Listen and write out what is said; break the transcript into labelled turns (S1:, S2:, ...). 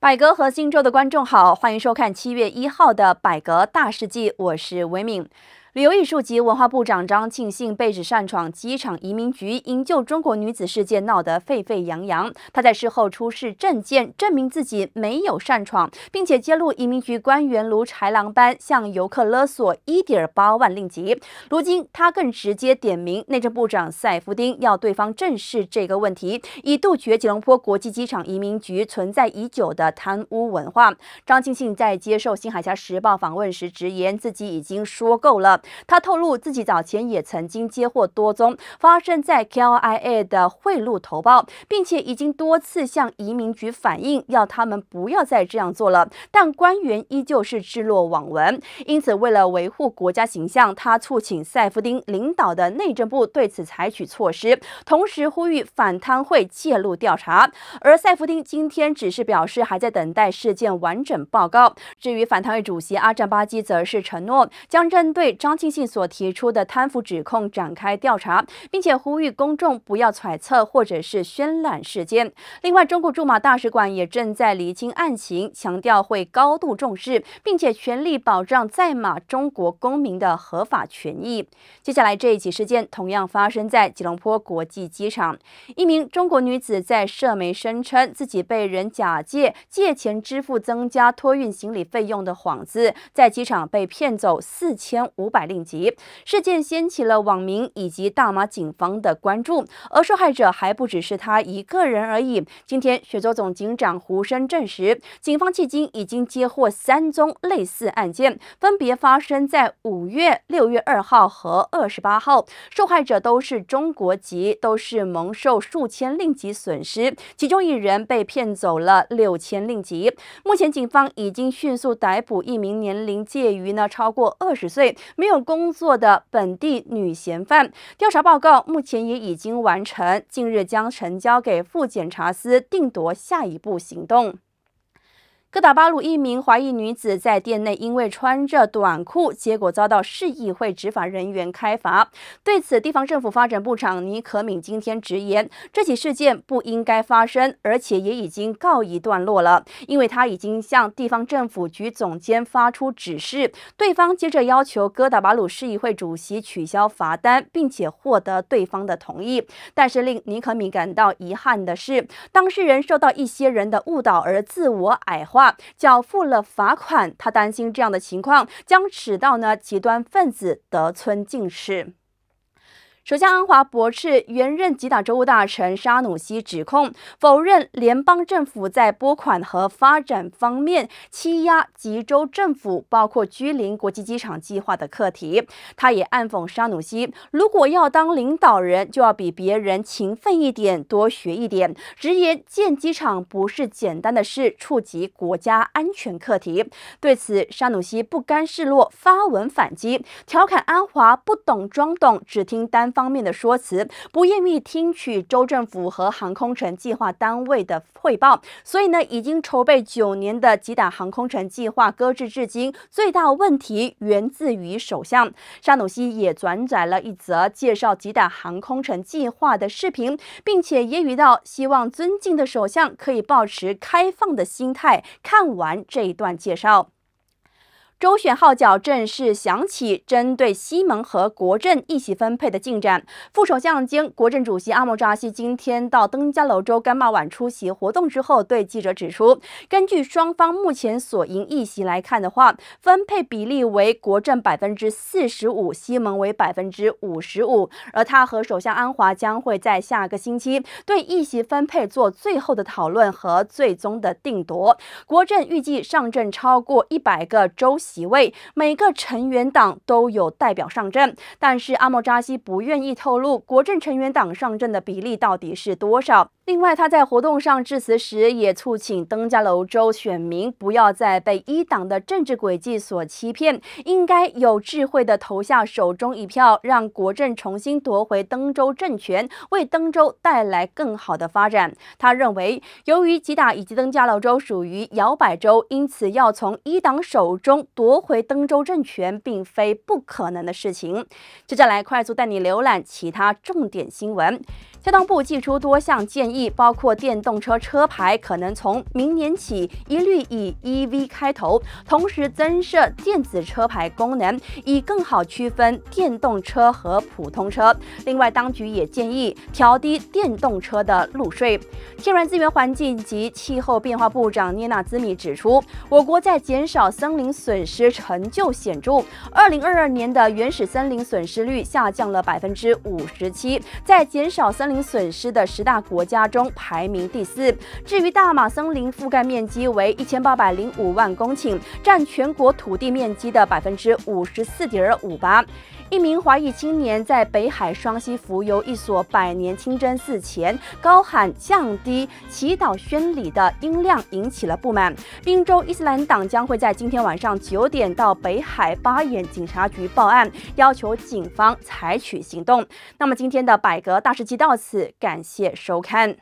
S1: 百格和新州的观众好，欢迎收看七月一号的百格大事记，我是维敏。旅游艺术及文化部长张庆信被指擅闯机场移民局营救中国女子事件闹得沸沸扬扬。他在事后出示证件，证明自己没有擅闯，并且揭露移民局官员如豺狼般向游客勒索一点八万令吉。如今，他更直接点名内政部长塞夫丁，要对方正视这个问题，以杜绝吉隆坡国际机场移民局存在已久的贪污文化。张庆信在接受《新海峡时报》访问时直言，自己已经说够了。他透露，自己早前也曾经接获多宗发生在 K L I A 的贿赂投报，并且已经多次向移民局反映，要他们不要再这样做了。但官员依旧是置若罔闻。因此，为了维护国家形象，他促请塞夫丁领导的内政部对此采取措施，同时呼吁反贪会介入调查。而塞夫丁今天只是表示，还在等待事件完整报告。至于反贪会主席阿占巴基，则是承诺将针对张。方庆信所提出的贪腐指控展开调查，并且呼吁公众不要揣测或者是渲染事件。另外，中国驻马大使馆也正在厘清案情，强调会高度重视，并且全力保障在马中国公民的合法权益。接下来，这一起事件同样发生在吉隆坡国际机场，一名中国女子在社媒声称自己被人假借借钱支付增加托运行李费用的幌子，在机场被骗走四千五百。百令吉事件掀起了网民以及大马警方的关注，而受害者还不只是他一个人而已。今天雪州总警长胡生证实，警方迄今已经接获三宗类似案件，分别发生在五月、六月二号和二十八号，受害者都是中国籍，都是蒙受数千令吉损失，其中一人被骗走了六千令吉。目前警方已经迅速逮捕一名年龄介于呢超过二十岁没。有工作的本地女嫌犯，调查报告目前也已经完成，近日将呈交给副检察司定夺下一步行动。哥打巴鲁一名华裔女子在店内因为穿着短裤，结果遭到市议会执法人员开罚。对此，地方政府发展部长尼可敏今天直言，这起事件不应该发生，而且也已经告一段落了，因为他已经向地方政府局总监发出指示，对方接着要求哥打巴鲁市议会主席取消罚单，并且获得对方的同意。但是令尼可敏感到遗憾的是，当事人受到一些人的误导而自我矮化。缴付了罚款，他担心这样的情况将使到呢极端分子得寸进尺。首相安华驳斥原任吉达州务大臣沙努西指控，否认联邦政府在拨款和发展方面欺压吉州政府，包括居邻国际机场计划的课题。他也暗讽沙努西，如果要当领导人，就要比别人勤奋一点，多学一点。直言建机场不是简单的事，触及国家安全课题。对此，沙努西不甘示弱，发文反击，调侃安华不懂装懂，只听单。方面的说辞不愿意听取州政府和航空城计划单位的汇报，所以呢，已经筹备九年的吉打航空城计划搁置至今。最大问题源自于首相沙努西也转载了一则介绍吉打航空城计划的视频，并且揶揄到：“希望尊敬的首相可以保持开放的心态，看完这一段介绍。”周选号角正式响起，针对西蒙和国政议席分配的进展。副首相兼国政主席阿莫扎西今天到登嘉楼州甘马晚出席活动之后，对记者指出，根据双方目前所赢议席来看的话，分配比例为国政百分之四十五，西蒙为百分之五十五。而他和首相安华将会在下个星期对议席分配做最后的讨论和最终的定夺。国政预计上阵超过一百个州。席位每个成员党都有代表上阵，但是阿莫扎西不愿意透露国政成员党上阵的比例到底是多少。另外，他在活动上致辞时也促请登加楼州选民不要再被一党的政治轨迹所欺骗，应该有智慧地投下手中一票，让国政重新夺回登州政权，为登州带来更好的发展。他认为，由于吉打以及登加楼州属于摇摆州，因此要从一党手中。夺回登州政权并非不可能的事情。接下来快速带你浏览其他重点新闻。交通部寄出多项建议，包括电动车车牌可能从明年起一律以 EV 开头，同时增设电子车牌功能，以更好区分电动车和普通车。另外，当局也建议调低电动车的路税。天然资源环境及气候变化部长涅纳兹米指出，我国在减少森林损。失成就显著，二零二二年的原始森林损失率下降了百分之五十七，在减少森林损失的十大国家中排名第四。至于大马森林覆盖面积为一千八百零五万公顷，占全国土地面积的百分之五十四点五八。一名华裔青年在北海双溪浮游一所百年清真寺前高喊降低祈祷宣礼的音量，引起了不满。滨州伊斯兰党将会在今天晚上九。九点到北海巴彦警察局报案，要求警方采取行动。那么今天的百格大事记到此，感谢收看。